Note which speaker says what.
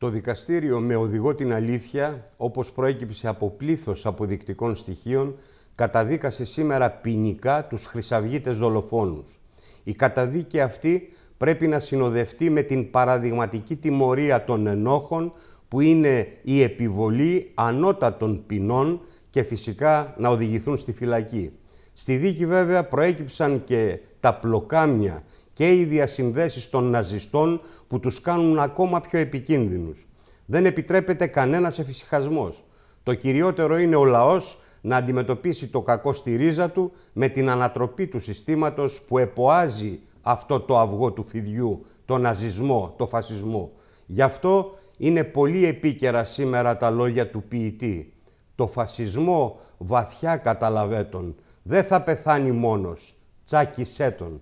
Speaker 1: Το δικαστήριο με οδηγό την αλήθεια, όπως προέκυψε από πλήθος αποδεικτικών στοιχείων, καταδίκασε σήμερα ποινικά τους χρυσαυγίτες δολοφόνους. Η καταδίκη αυτή πρέπει να συνοδευτεί με την παραδειγματική τιμωρία των ενόχων, που είναι η επιβολή ανώτατων ποινών και φυσικά να οδηγηθούν στη φυλακή. Στη δίκη βέβαια προέκυψαν και τα πλοκάμια και οι διασυνδέσεις των ναζιστών που τους κάνουν ακόμα πιο επικίνδυνους. Δεν επιτρέπεται κανένας εφησυχασμός. Το κυριότερο είναι ο λαός να αντιμετωπίσει το κακό στη ρίζα του με την ανατροπή του συστήματος που εποάζει αυτό το αυγό του φιδιού, το ναζισμό, το φασισμό. Γι' αυτό είναι πολύ επίκαιρα σήμερα τα λόγια του ποιητή. Το φασισμό βαθιά καταλαβέτον, Δεν θα πεθάνει μόνος. Τσάκισέ τον.